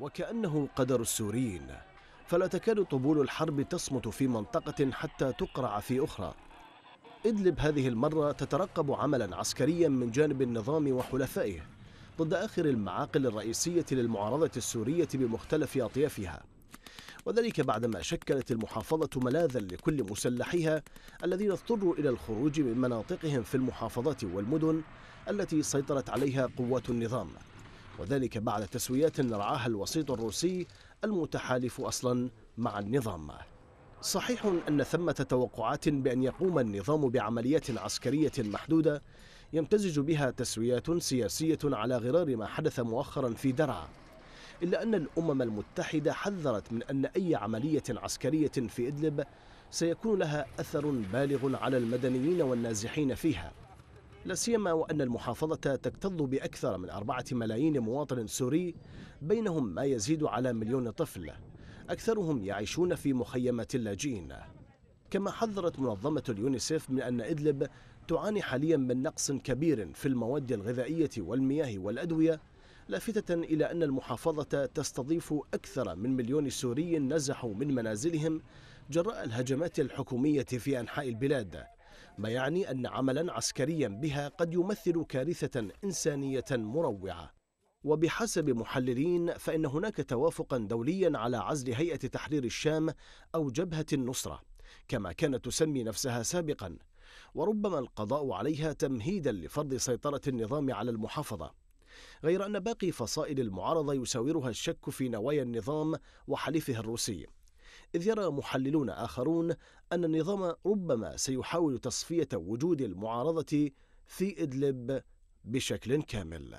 وكأنه قدر السوريين فلا تكاد طبول الحرب تصمت في منطقة حتى تقرع في أخرى إدلب هذه المرة تترقب عملا عسكريا من جانب النظام وحلفائه ضد آخر المعاقل الرئيسية للمعارضة السورية بمختلف أطيافها وذلك بعدما شكلت المحافظة ملاذا لكل مسلحيها الذين اضطروا إلى الخروج من مناطقهم في المحافظات والمدن التي سيطرت عليها قوات النظام وذلك بعد تسويات رعاها الوسيط الروسي المتحالف أصلا مع النظام صحيح أن ثمة توقعات بأن يقوم النظام بعمليات عسكرية محدودة يمتزج بها تسويات سياسية على غرار ما حدث مؤخرا في درعا إلا أن الأمم المتحدة حذرت من أن أي عملية عسكرية في إدلب سيكون لها أثر بالغ على المدنيين والنازحين فيها لا سيما وأن المحافظة تكتظ بأكثر من أربعة ملايين مواطن سوري بينهم ما يزيد على مليون طفل أكثرهم يعيشون في مخيمات اللاجئين كما حذرت منظمة اليونيسيف من أن إدلب تعاني حاليا من نقص كبير في المواد الغذائية والمياه والأدوية لافتة إلى أن المحافظة تستضيف أكثر من مليون سوري نزحوا من منازلهم جراء الهجمات الحكومية في أنحاء البلاد ما يعني أن عملا عسكريا بها قد يمثل كارثة إنسانية مروعة وبحسب محللين فإن هناك توافقا دوليا على عزل هيئة تحرير الشام أو جبهة النصرة كما كانت تسمي نفسها سابقا وربما القضاء عليها تمهيدا لفرض سيطرة النظام على المحافظة غير أن باقي فصائل المعارضة يساورها الشك في نوايا النظام وحليفه الروسي إذ يرى محللون آخرون أن النظام ربما سيحاول تصفية وجود المعارضة في إدلب بشكل كامل